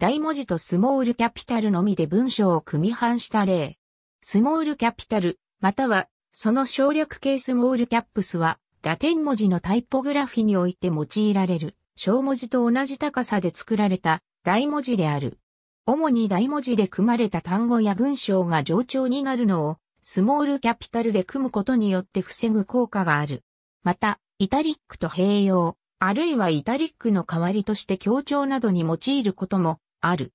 大文字とスモールキャピタルのみで文章を組み反した例。スモールキャピタル、または、その省略形スモールキャップスは、ラテン文字のタイポグラフィにおいて用いられる、小文字と同じ高さで作られた大文字である。主に大文字で組まれた単語や文章が冗長になるのを、スモールキャピタルで組むことによって防ぐ効果がある。また、イタリックと併用、あるいはイタリックの代わりとして強調などに用いることもある。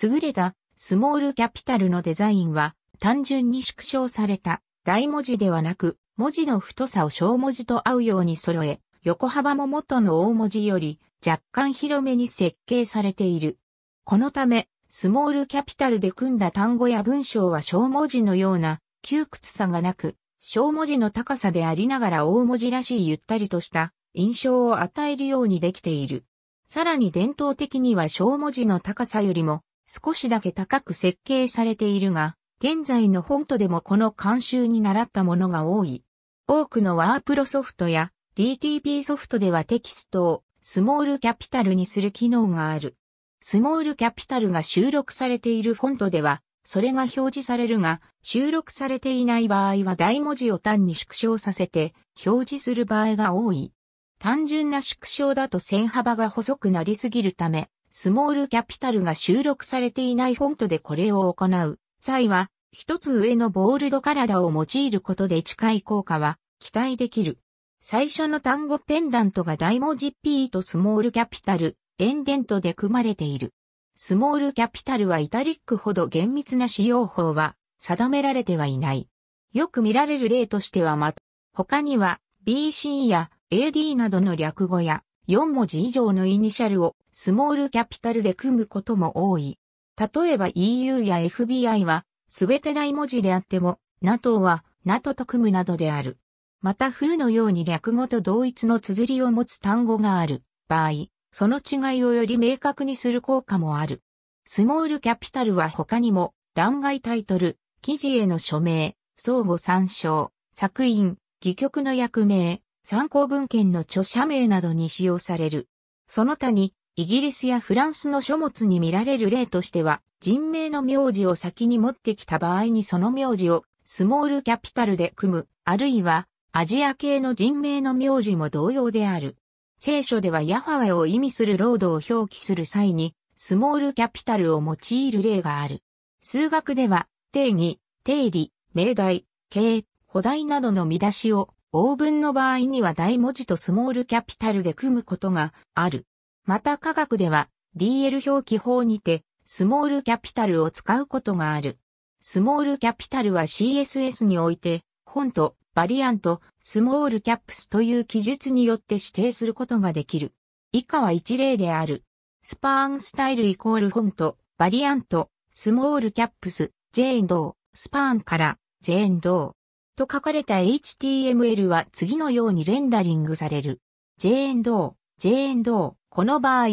優れたスモールキャピタルのデザインは単純に縮小された大文字ではなく文字の太さを小文字と合うように揃え横幅も元の大文字より若干広めに設計されている。このためスモールキャピタルで組んだ単語や文章は小文字のような窮屈さがなく小文字の高さでありながら大文字らしいゆったりとした印象を与えるようにできている。さらに伝統的には小文字の高さよりも少しだけ高く設計されているが、現在のフォントでもこの慣習に習ったものが多い。多くのワープロソフトや DTP ソフトではテキストをスモールキャピタルにする機能がある。スモールキャピタルが収録されているフォントでは、それが表示されるが、収録されていない場合は大文字を単に縮小させて表示する場合が多い。単純な縮小だと線幅が細くなりすぎるため、スモールキャピタルが収録されていないフォントでこれを行う際は、一つ上のボールド体を用いることで近い効果は期待できる。最初の単語ペンダントが大文字 P とスモールキャピタル、エンデントで組まれている。スモールキャピタルはイタリックほど厳密な使用法は定められてはいない。よく見られる例としてはまた、他には BC や AD などの略語や4文字以上のイニシャルをスモールキャピタルで組むことも多い。例えば EU や FBI はすべて大文字であっても NATO は NATO と組むなどである。また風のように略語と同一の綴りを持つ単語がある場合、その違いをより明確にする効果もある。スモールキャピタルは他にも、欄外タイトル、記事への署名、相互参照、作品、戯曲の役名、参考文献の著者名などに使用される。その他に、イギリスやフランスの書物に見られる例としては、人名の名字を先に持ってきた場合にその名字をスモールキャピタルで組む、あるいはアジア系の人名の名字も同様である。聖書ではヤハウェを意味するロードを表記する際に、スモールキャピタルを用いる例がある。数学では、定義、定理、命題、形、補題などの見出しを応文の場合には大文字とスモールキャピタルで組むことがある。また科学では DL 表記法にてスモールキャピタルを使うことがある。スモールキャピタルは CSS において、フォント、バリアント、スモールキャップスという記述によって指定することができる。以下は一例である。スパーンスタイルイコールフォント、バリアント、スモールキャップス、ジェーンドー、スパーンから、ジェーンドー。と書かれた HTML は次のようにレンダリングされる。JENDO、JENDO、この場合、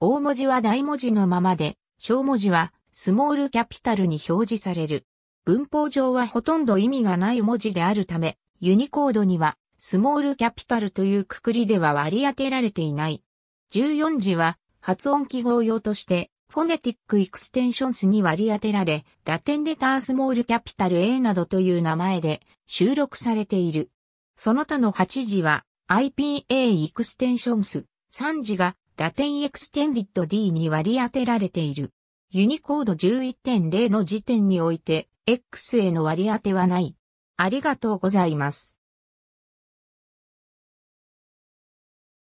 大文字は大文字のままで、小文字はスモールキャピタルに表示される。文法上はほとんど意味がない文字であるため、ユニコードにはスモールキャピタルというくくりでは割り当てられていない。14字は発音記号用としてフォネティックエクステンションスに割り当てられ、ラテンレタースモールキャピタル A などという名前で収録されている。その他の8字は IPA エクステンションス、3字がラテンエクステンディット D に割り当てられている。ユニコード11.0の時点において X への割り当てはない。ありがとうございます。